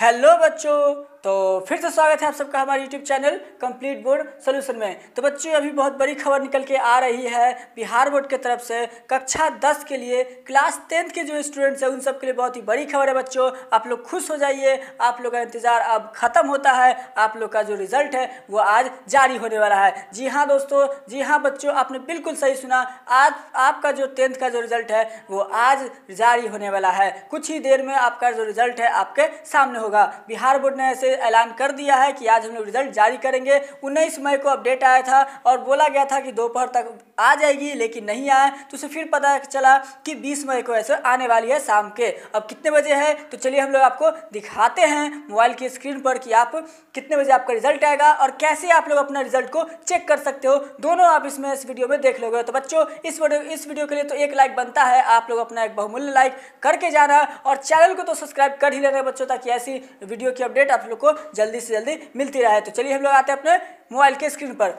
hello बच्चों तो फिर से स्वागत है आप सबका हमारे YouTube channel complete board solution में तो बच्चों अभी बहुत बड़ी खबर निकल के आ रही है बिहार बोर्ड के तरफ से कक्षा 10 के लिए क्लास टेंथ के जो स्टूडेंट्स हैं उन सब के लिए बहुत ही बड़ी खबर है बच्चों आप लोग खुश हो जाइए आप लोग का इंतज़ार अब ख़त्म होता है आप लोग का जो रिजल्ट है वो आज जारी होने वाला है जी हाँ दोस्तों जी हाँ बच्चों आपने बिल्कुल सही सुना आज आपका जो टेंथ का जो रिजल्ट है वो आज जारी होने वाला है कुछ ही देर में आपका जो रिजल्ट है आपके सामने होगा बिहार बोर्ड ने ऐसे ऐलान कर दिया है कि आज हम लोग रिजल्ट जारी करेंगे उन्नीस मई को अपडेट आया था और बोला गया था कि दोपहर तक आ जाएगी लेकिन नहीं आए तो उसे फिर पता चला कि बीस मई को ऐसे आने वाली है शाम के अब कितने बजे है तो चलिए हम लोग आपको दिखाते हैं मोबाइल की स्क्रीन पर कि आप कितने बजे आपका रिजल्ट आएगा और कैसे आप लोग अपना रिजल्ट को चेक कर सकते हो दोनों आप इसमें इस वीडियो में देख लोगे तो बच्चों इस वीडियो इस वीडियो के लिए तो एक लाइक बनता है आप लोग अपना एक बहुमूल्य लाइक करके जाना और चैनल को तो सब्सक्राइब कर ही लेना बच्चों ताकि ऐसी वीडियो की अपडेट आप लोग को जल्दी से जल्दी मिलती रहे तो चलिए हम लोग आते हैं अपने मोबाइल के स्क्रीन पर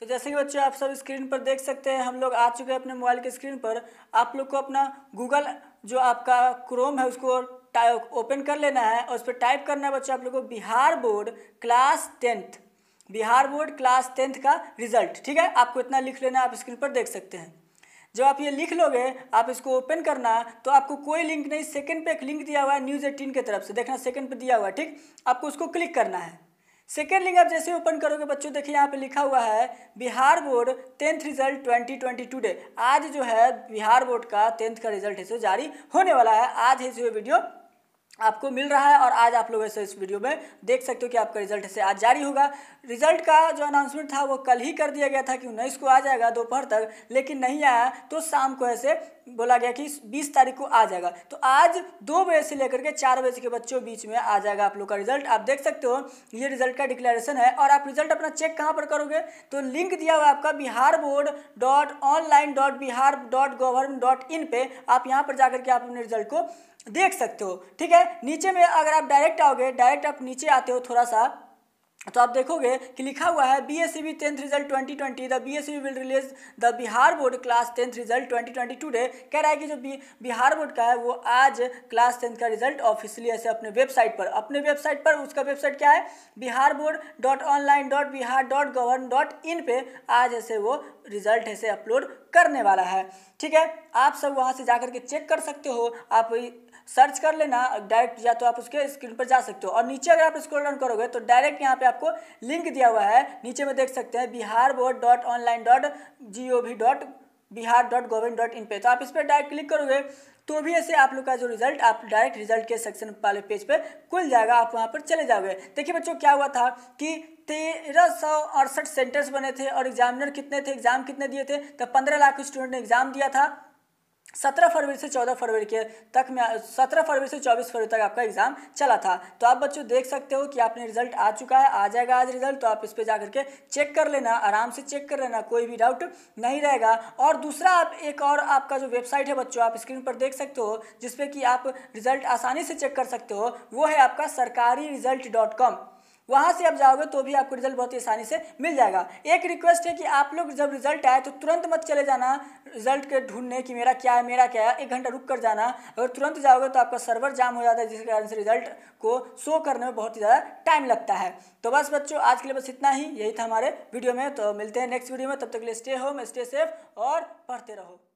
तो जैसे कि बच्चे आप सब स्क्रीन पर देख सकते हैं हम लोग आ चुके हैं अपने मोबाइल के स्क्रीन पर आप लोग को अपना गूगल जो आपका क्रोम है उसको ओपन कर लेना है और उस पर टाइप करना है बच्चों आप लोग को Bihar board class tenth Bihar board class tenth का रिजल्ट ठीक है आपको इतना लिख लेना आप स्क्रीन पर देख सकते हैं जब आप ये लिख लोगे आप इसको ओपन करना तो आपको कोई लिंक नहीं सेकंड पे एक लिंक दिया हुआ है न्यूज़ एटीन की तरफ से देखना सेकंड पे दिया हुआ है ठीक आपको उसको क्लिक करना है सेकेंड लिंक आप जैसे ओपन करोगे बच्चों देखिए यहाँ पे लिखा हुआ है Bihar board tenth result twenty twenty today आज जो है बिहार बोर्ड का टेंथ का रिजल्ट है जारी होने वाला है आज है जो वीडियो आपको मिल रहा है और आज आप लोग ऐसे इस वीडियो में देख सकते हो कि आपका रिजल्ट ऐसे आज जारी होगा रिजल्ट का जो अनाउंसमेंट था वो कल ही कर दिया गया था कि उन्नीस को आ जाएगा दोपहर तक लेकिन नहीं आया तो शाम को ऐसे बोला गया कि 20 तारीख को आ जाएगा तो आज दो बजे से लेकर के चार बजे के बच्चों बीच में आ जाएगा आप लोग का रिजल्ट आप देख सकते हो ये रिजल्ट का डिक्लेरेशन है और आप रिजल्ट अपना चेक कहाँ पर करोगे तो लिंक दिया हुआ आपका Bihar board dot online dot Bihar dot government dot in पर आप यहाँ पर जाकर के आप अपने रिजल्ट को देख सकते हो ठीक है नीचे में अगर आप डायरेक्ट आओगे डायरेक्ट आप नीचे आते हो थोड़ा सा तो आप देखोगे कि लिखा हुआ है B S C B tenth result twenty twenty the B S C B will release the Bihar board class tenth result twenty twenty today कह रहा है कि जो बी, बिहार बोर्ड का है वो आज क्लास टेंथ का रिजल्ट ऑफिशियली ऐसे अपने वेबसाइट पर अपने वेबसाइट पर उसका वेबसाइट क्या है Bihar board dot online dot Bihar dot govern dot in पर आज ऐसे वो रिजल्ट ऐसे अपलोड करने वाला है ठीक है आप सब वहाँ से जा के चेक कर सकते हो आप सर्च कर लेना डायरेक्ट या तो आप उसके स्क्रीन पर जा सकते हो और नीचे अगर आप स्क्रॉल डाउन करोगे तो डायरेक्ट यहाँ पे आपको लिंक दिया हुआ है नीचे में देख सकते हैं Bihar board dot online dot G O V dot Bihar dot government dot in पर तो आप इस पर डायरेक्ट क्लिक करोगे तो भी ऐसे आप लोग का जो रिजल्ट आप डायरेक्ट रिजल्ट के सेक्शन वाले पेज पे खुल जाएगा आप वहाँ पर चले जाओगे देखिए बच्चों क्या हुआ था कि तेरह सौ अड़सठ सेंटर्स बने थे और एग्जामिनर कितने थे एग्जाम कितने दिए थे तो पंद्रह लाख स्टूडेंट ने एग्जाम दिया था सत्रह फरवरी से चौदह फरवरी के तक में सत्रह फरवरी से चौबीस फरवरी तक आपका एग्जाम चला था तो आप बच्चों देख सकते हो कि आपने रिजल्ट आ चुका है आ जाएगा आज रिजल्ट तो आप इस पर जाकर के चेक कर लेना आराम से चेक कर लेना कोई भी डाउट नहीं रहेगा और दूसरा आप एक और आपका जो वेबसाइट है बच्चों आप स्क्रीन पर देख सकते हो जिसपे कि आप रिजल्ट आसानी से चेक कर सकते हो वो है आपका सरकारी रिजल्ट डॉट कॉम वहाँ से आप जाओगे तो भी आपको रिजल्ट बहुत ही आसानी से मिल जाएगा एक रिक्वेस्ट है कि आप लोग जब रिजल्ट आए तो तुरंत मत चले जाना रिजल्ट के ढूंढने कि मेरा क्या है मेरा क्या है एक घंटा रुक कर जाना अगर तुरंत जाओगे तो आपका सर्वर जाम हो जाता है जिसके कारण से रिजल्ट को शो करने में बहुत ही ज़्यादा टाइम लगता है तो बस बच्चों आज के लिए बस इतना ही यही था हमारे वीडियो में तो मिलते हैं नेक्स्ट वीडियो में तब तक के लिए स्टे होम स्टे सेफ और पढ़ते रहो